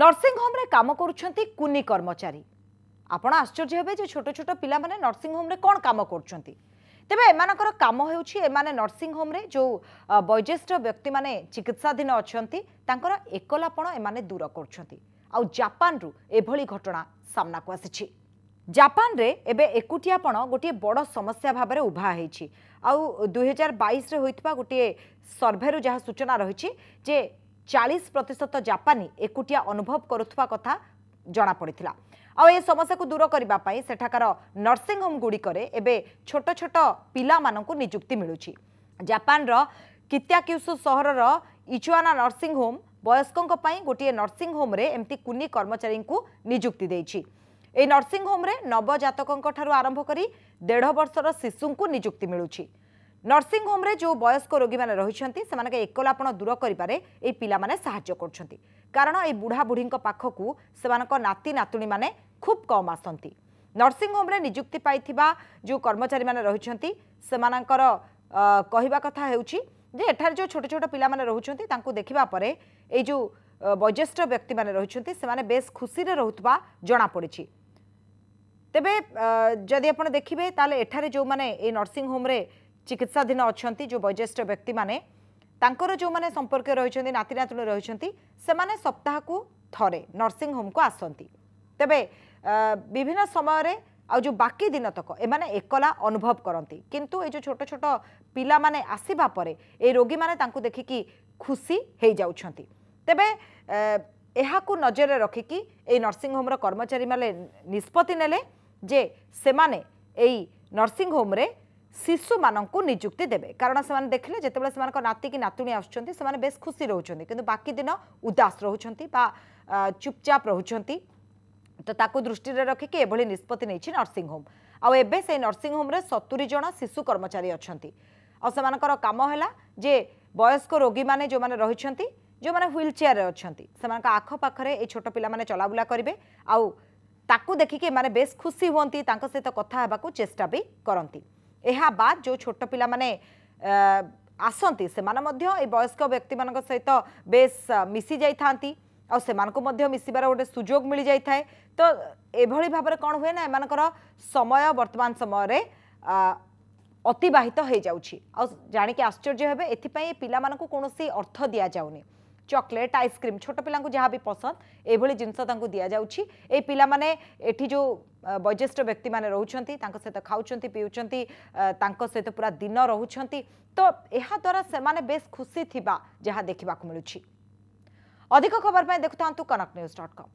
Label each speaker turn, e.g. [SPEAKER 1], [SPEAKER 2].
[SPEAKER 1] ନର୍ସିଂହୋମ୍ରେ କାମ କରୁଛନ୍ତି କୁନି କର୍ମଚାରୀ ଆପଣ ଆଶ୍ଚର୍ଯ୍ୟ ହେବେ ଯେ ଛୋଟ ଛୋଟ ପିଲାମାନେ ନର୍ସିଂହୋମ୍ରେ କ'ଣ କାମ କରୁଛନ୍ତି ତେବେ ଏମାନଙ୍କର କାମ ହେଉଛି ଏମାନେ ନର୍ସିଂହୋମ୍ରେ ଯେଉଁ ବୟୋଜ୍ୟେଷ୍ଠ ବ୍ୟକ୍ତିମାନେ ଚିକିତ୍ସାଧୀନ ଅଛନ୍ତି ତାଙ୍କର ଏକଲାପଣ ଏମାନେ ଦୂର କରୁଛନ୍ତି ଆଉ ଜାପାନରୁ ଏଭଳି ଘଟଣା ସାମ୍ନାକୁ ଆସିଛି ଜାପାନରେ ଏବେ ଏକୁଟିଆପଣ ଗୋଟିଏ ବଡ଼ ସମସ୍ୟା ଭାବରେ ଉଭା ହେଇଛି ଆଉ ଦୁଇହଜାର ବାଇଶରେ ହୋଇଥିବା ଗୋଟିଏ ସର୍ଭେରୁ ଯାହା ସୂଚନା ରହିଛି ଯେ ଚାଳିଶ ପ୍ରତିଶତ ଜାପାନୀ ଏକୁଟିଆ ଅନୁଭବ କରୁଥିବା କଥା ଜଣାପଡ଼ିଥିଲା ଆଉ ଏ ସମସ୍ୟାକୁ ଦୂର କରିବା ପାଇଁ ସେଠାକାର ନର୍ସିଂ ହୋମ୍ ଗୁଡ଼ିକରେ ଏବେ ଛୋଟ ଛୋଟ ପିଲାମାନଙ୍କୁ ନିଯୁକ୍ତି ମିଳୁଛି ଜାପାନର କିତ୍ୟାକ୍ୟୁସୁ ସହରର ଇଚୁଆନା ନର୍ସିଂ ହୋମ୍ ବୟସ୍କଙ୍କ ପାଇଁ ଗୋଟିଏ ନର୍ସିଂ ହୋମ୍ରେ ଏମିତି କୁନି କର୍ମଚାରୀଙ୍କୁ ନିଯୁକ୍ତି ଦେଇଛି ଏହି ନର୍ସିଂ ହୋମ୍ରେ ନବଜାତକଙ୍କଠାରୁ ଆରମ୍ଭ କରି ଦେଢ଼ ବର୍ଷର ଶିଶୁଙ୍କୁ ନିଯୁକ୍ତି ମିଳୁଛି নর্সিং হোমে যে বয়স্ক রোগী মানে রয়েছেন সে একলাপণ দূর করবার এই পিলা মানে সাহায্য করছেন কারণ এই বুড়া বুড়ি পাখক সে নাতি নাতুণী মানে খুব কম আসতে নর্সিং হোমে নিযুক্তি পাই যে কর্মচারী মানে রয়েছেন সে কহা কথা হচ্ছে যে এখানে যে ছোট ছোট পিলা মানে রয়েছেন তাঁকু দেখা পরে এই যে বয়োজ্যেষ্ঠ ব্যক্তি মানে রয়েছেন সে বেশ খুশি রুথবা জনাপড়ি তবে যদি আপনার দেখবে তাহলে এখানে যে এই নর্সিং হোমে চিকিৎসাধীন অনেক যে বয়োজ্যেষ্ঠ ব্যক্তি মানে তাঁর যে সম্পর্কে রয়েছেন নাতি নাতুণী রয়েছেন সে সপ্তাহক থরে নর্সিং হোম কু আসতে তবে বিভিন্ন সময়ের ଆଉ ଯେଉଁ ବାକି ଦିନତକ ଏମାନେ ଏକଲା ଅନୁଭବ କରନ୍ତି କିନ୍ତୁ ଏ ଯେଉଁ ଛୋଟ ଛୋଟ ପିଲାମାନେ ଆସିବା ପରେ ଏ ରୋଗୀମାନେ ତାଙ୍କୁ ଦେଖିକି ଖୁସି ହେଇଯାଉଛନ୍ତି ତେବେ ଏହାକୁ ନଜରରେ ରଖିକି ଏଇ ନର୍ସିଂ ହୋମ୍ର କର୍ମଚାରୀମାନେ ନିଷ୍ପତ୍ତି ନେଲେ ଯେ ସେମାନେ ଏଇ ନର୍ସିଂ ହୋମ୍ରେ ଶିଶୁମାନଙ୍କୁ ନିଯୁକ୍ତି ଦେବେ କାରଣ ସେମାନେ ଦେଖିଲେ ଯେତେବେଳେ ସେମାନଙ୍କ ନାତି କି ନାତୁଣୀ ଆସୁଛନ୍ତି ସେମାନେ ବେଶ୍ ଖୁସି ରହୁଛନ୍ତି କିନ୍ତୁ ବାକି ଦିନ ଉଦାସ ରହୁଛନ୍ତି ବା ଚୁପଚାପ ରହୁଛନ୍ତି ତ ତାକୁ ଦୃଷ୍ଟିରେ ରଖିକି ଏଭଳି ନିଷ୍ପତ୍ତି ନେଇଛି ନର୍ସିଂ ହୋମ୍ ଆଉ ଏବେ ସେଇ ନର୍ସିଂ ହୋମ୍ରେ ସତୁରି ଜଣ ଶିଶୁ କର୍ମଚାରୀ ଅଛନ୍ତି ଆଉ ସେମାନଙ୍କର କାମ ହେଲା ଯେ ବୟସ୍କ ରୋଗୀମାନେ ଯେଉଁମାନେ ରହିଛନ୍ତି ଯେଉଁମାନେ ହ୍ୱିଲ୍ ଚେୟାରରେ ଅଛନ୍ତି ସେମାନଙ୍କ ଆଖପାଖରେ ଏଇ ଛୋଟ ପିଲାମାନେ ଚଲାବୁଲା କରିବେ ଆଉ ତାକୁ ଦେଖିକି ଏମାନେ ବେଶ୍ ଖୁସି ହୁଅନ୍ତି ତାଙ୍କ ସହିତ କଥା ହେବାକୁ ଚେଷ୍ଟା ବି କରନ୍ତି बाद जो छोट पाने आसती से वयस्क व्यक्ति मान सहित बेस मिसी जाती आमशार गोटे सुजोग मिल जाए तो यह भाव में कौन हुए ना एम समय बर्तमान समय रे अतवाहित हो जाए जाणिक आश्चर्य हे ए पाला कौन अर्थ दि जाऊनी চকলেট আইসক্রিম ছোট পিলাঙ্কু যাহা বি পসন্দ এইভাবে জিনিস তাঁকু দিয়া যাচ্ছি এই পিলামানে এটি যে বয়োজ্যেষ্ঠ ব্যক্তি মানে রহুচন্তি তাঁক সহিত খাউচন্তি পিউচন্তি তাঁক সহিত পুরা দিন রহুচন্তি তো এহাদ্বারা সেমানে বেশ খুশি থিবা যাহা দেখিবাকু মিলুছি অধিক খবর পাই দেখুথান্তু কনক নিউজ ডট কম